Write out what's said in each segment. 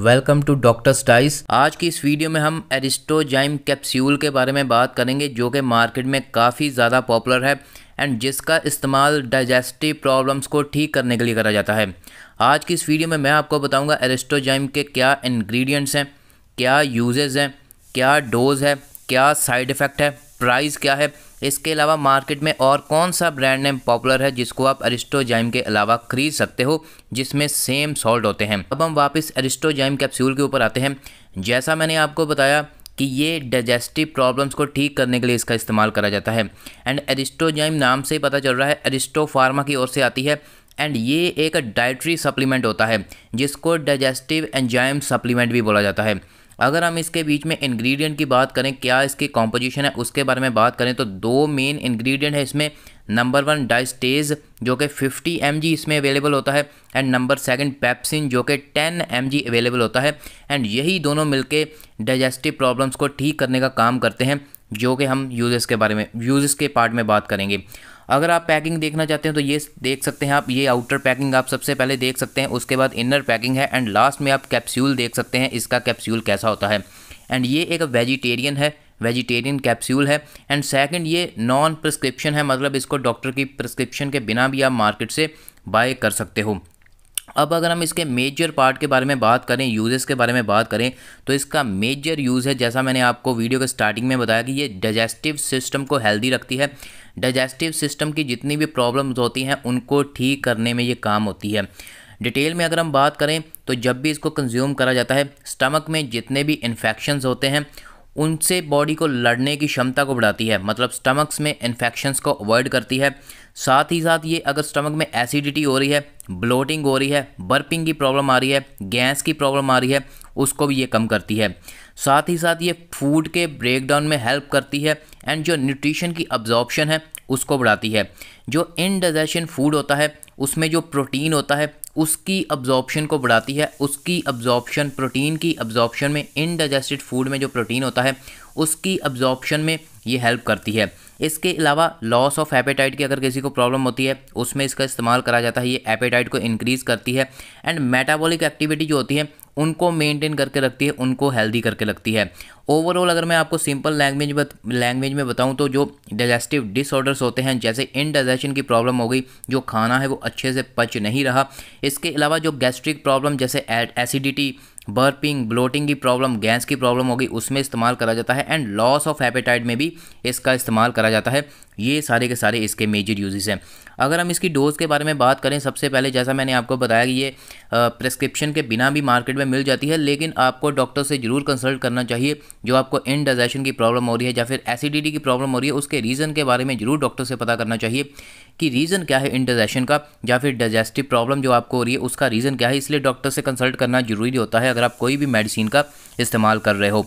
welcome to doctor स्टाइस आज की इस वीडियो में हम एरिस्टोजाइम कैप्सूल के बारे में बात करेंगे जो कि मार्केट में काफ़ी ज़्यादा पॉपुलर है एंड जिसका इस्तेमाल डाइजेस्टिव प्रॉब्लम्स को ठीक करने के लिए करा जाता है आज की इस वीडियो में मैं आपको बताऊंगा एरिस्टोजाइम के क्या इन्ग्रीडियंट्स हैं क्या यूजेज हैं क्या डोज है क्या साइड इफ़ेक्ट है प्राइस क्या है इसके अलावा मार्केट में और कौन सा ब्रांड नेम पॉपुलर है जिसको आप एरिस्टोजाइम के अलावा खरीद सकते हो जिसमें सेम सॉल्ट होते हैं अब हम वापस एरिस्टोजाइम कैप्सूल के ऊपर आते हैं जैसा मैंने आपको बताया कि ये डाइजेस्टिव प्रॉब्लम्स को ठीक करने के लिए इसका इस्तेमाल करा जाता है एंड एरिस्टोजाइम नाम से ही पता चल रहा है अरिस्टो फार्मा की ओर से आती है एंड ये एक डाइट्री सप्लीमेंट होता है जिसको डाइजेस्टिव एंजाइम सप्लीमेंट भी बोला जाता है अगर हम इसके बीच में इंग्रेडिएंट की बात करें क्या इसकी कॉम्पोजिशन है उसके बारे में बात करें तो दो मेन इंग्रेडिएंट है इसमें नंबर वन डाइस्टेज जो कि 50 एम इसमें अवेलेबल होता है एंड नंबर सेकंड पेप्सिन जो कि 10 एम अवेलेबल होता है एंड यही दोनों मिलके डाइजेस्टिव प्रॉब्लम्स को ठीक करने का काम करते हैं जो कि हम यूज़ के बारे में यूज़ के पार्ट में बात करेंगे अगर आप पैकिंग देखना चाहते हैं तो ये देख सकते हैं आप ये आउटर पैकिंग आप सबसे पहले देख सकते हैं उसके बाद इनर पैकिंग है एंड लास्ट में आप कैप्सूल देख सकते हैं इसका कैप्सूल कैसा होता है एंड ये एक वेजिटेरियन है वेजिटेरियन कैप्सूल है एंड सेकंड ये नॉन प्रिस्क्रिप्शन है मतलब इसको डॉक्टर की प्रिस्क्रिप्शन के बिना भी आप मार्केट से बाय कर सकते हो अब अगर हम इसके मेजर पार्ट के बारे में बात करें यूजेस के बारे में बात करें तो इसका मेजर यूज़ है जैसा मैंने आपको वीडियो के स्टार्टिंग में बताया कि ये डाइजेस्टिव सिस्टम को हेल्दी रखती है डाइजेस्टिव सिस्टम की जितनी भी प्रॉब्लम्स होती हैं उनको ठीक करने में ये काम होती है डिटेल में अगर हम बात करें तो जब भी इसको कंज्यूम करा जाता है स्टमक में जितने भी इन्फेक्शन होते हैं उनसे बॉडी को लड़ने की क्षमता को बढ़ाती है मतलब स्टमक्स में इन्फेक्शंस को अवॉइड करती है साथ ही साथ ये अगर स्टमक में एसिडिटी हो रही है ब्लोटिंग हो रही है बर्पिंग की प्रॉब्लम आ रही है गैस की प्रॉब्लम आ रही है उसको भी ये कम करती है साथ ही साथ ये फूड के ब्रेकडाउन में हेल्प करती है एंड जो न्यूट्रिशन की अब्जॉर्प्शन है उसको बढ़ाती है जो इनडाइजेशन फूड होता है उसमें जो प्रोटीन होता है उसकी अब्जॉर्प्शन को बढ़ाती है उसकी अब्जॉर्प्शन प्रोटीन की अब्जॉर्प्शन में इनडाइजेस्टेड फूड में जो प्रोटीन होता है उसकी अब्जॉर्प्शन में ये हेल्प करती है इसके अलावा लॉस ऑफ एपेटाइट की अगर किसी को प्रॉब्लम होती है उसमें इसका इस्तेमाल करा जाता है ये एपेटाइट को इंक्रीज़ करती है एंड मेटाबॉलिक एक्टिविटी जो होती है उनको मेंटेन करके रखती है उनको हेल्दी करके रखती है ओवरऑल अगर मैं आपको सिंपल लैंग्वेज लैंग्वेज में बताऊं तो जो डाइजेस्टिव डिसऑर्डर्स होते हैं जैसे इनडाइजेशन की प्रॉब्लम हो गई जो खाना है वो अच्छे से पच नहीं रहा इसके अलावा जो गैस्ट्रिक प्रॉब्लम जैसे एसिडिटी बर्पिंग ब्लोटिंग की प्रॉब्लम गैस की प्रॉब्लम होगी उसमें इस्तेमाल करा जाता है एंड लॉस ऑफ एपेटाइट में भी इसका इस्तेमाल करा जाता है ये सारे के सारे इसके मेजर यूजेस हैं अगर हम इसकी डोज़ के बारे में बात करें सबसे पहले जैसा मैंने आपको बताया कि ये प्रिस्क्रिप्शन के बिना भी मार्केट में मिल जाती है लेकिन आपको डॉक्टर से ज़रूर कंसल्ट करना चाहिए जो आपको इनडाइजेशन की प्रॉब्लम हो रही है या फिर एसिडिटी की प्रॉब्लम हो रही है उसके रीज़न के बारे में ज़रूर डॉक्टर से पता करना चाहिए कि रीज़न क्या है इंडाइजेशन का या फिर डाइजेस्टिव प्रॉब्लम जो आपको हो रही है उसका रीज़न क्या है इसलिए डॉक्टर से कंसल्ट करना जरूरी होता है अगर आप कोई भी मेडिसिन का इस्तेमाल कर रहे हो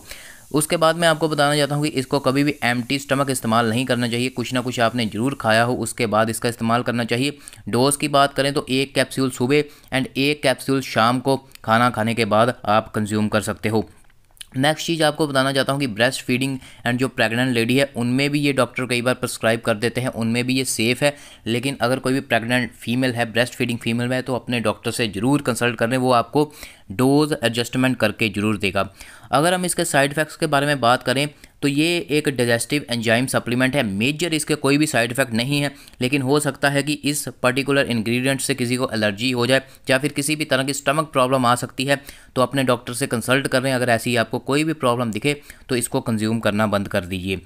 उसके बाद मैं आपको बताना चाहता हूँ कि इसको कभी भी एम स्टमक इस्तेमाल नहीं करना चाहिए कुछ ना कुछ आपने ज़रूर खाया हो उसके बाद इसका इस्तेमाल करना चाहिए डोज़ की बात करें तो एक कैप्सूल सुबह एंड एक कैप्सूल शाम को खाना खाने के बाद आप कंज्यूम कर सकते हो नेक्स्ट चीज़ आपको बताना चाहता हूँ कि ब्रेस्ट फीडिंग एंड जो प्रेग्नेंट लेडी है उनमें भी ये डॉक्टर कई बार प्रिस्क्राइब कर देते हैं उनमें भी ये सेफ़ है लेकिन अगर कोई भी प्रेग्नेंट फीमेल है ब्रेस्ट फीडिंग फीमेल है तो अपने डॉक्टर से ज़रूर कंसल्ट करें वो आपको डोज एडजस्टमेंट करके ज़रूर देगा अगर हम इसके साइड इफ़ेक्ट्स के बारे में बात करें तो ये एक डाइजेस्टिव एंजाइम सप्लीमेंट है मेजर इसके कोई भी साइड इफेक्ट नहीं है लेकिन हो सकता है कि इस पर्टिकुलर इंग्रेडिएंट से किसी को एलर्जी हो जाए या फिर किसी भी तरह की स्टमक प्रॉब्लम आ सकती है तो अपने डॉक्टर से कंसल्ट करें अगर ऐसी आपको कोई भी प्रॉब्लम दिखे तो इसको कंज्यूम करना बंद कर दीजिए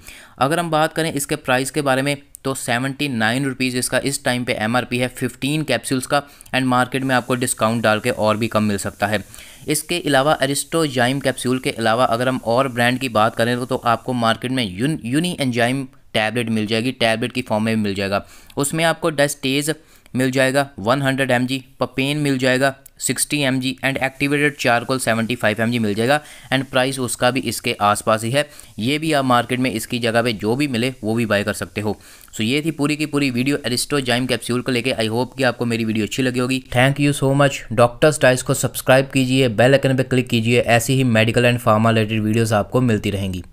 अगर हम बात करें इसके प्राइस के बारे में तो सेवेंटी नाइन रुपीज़ इसका इस टाइम पे एम है फिफ्टीन कैप्सूल्स का एंड मार्केट में आपको डिस्काउंट डाल के और भी कम मिल सकता है इसके अलावा अरिस्टो जाइम कैप्सूल के अलावा अगर हम और ब्रांड की बात करें तो, तो आपको मार्केट में यून यूनी एंजाइम टैबलेट मिल जाएगी टैबलेट की फॉर्म में मिल जाएगा उसमें आपको डस्टेज मिल जाएगा 100 हंड्रेड एम जी पपेन मिल जाएगा sixty M and activated charcoal seventy five M मिल जाएगा एंड प्राइस उसका भी इसके आसपास ही है ये भी आप मार्केट में इसकी जगह पे जो भी मिले वो भी बाय कर सकते हो सो so ये थी पूरी की पूरी वीडियो जाइम कैप्सूल को लेकर आई होप कि आपको मेरी वीडियो अच्छी लगी होगी thank you so much doctors dice को सब्सक्राइब कीजिए बेल आइकन पर क्लिक कीजिए ऐसी ही medical and pharma related videos आपको मिलती रहेंगी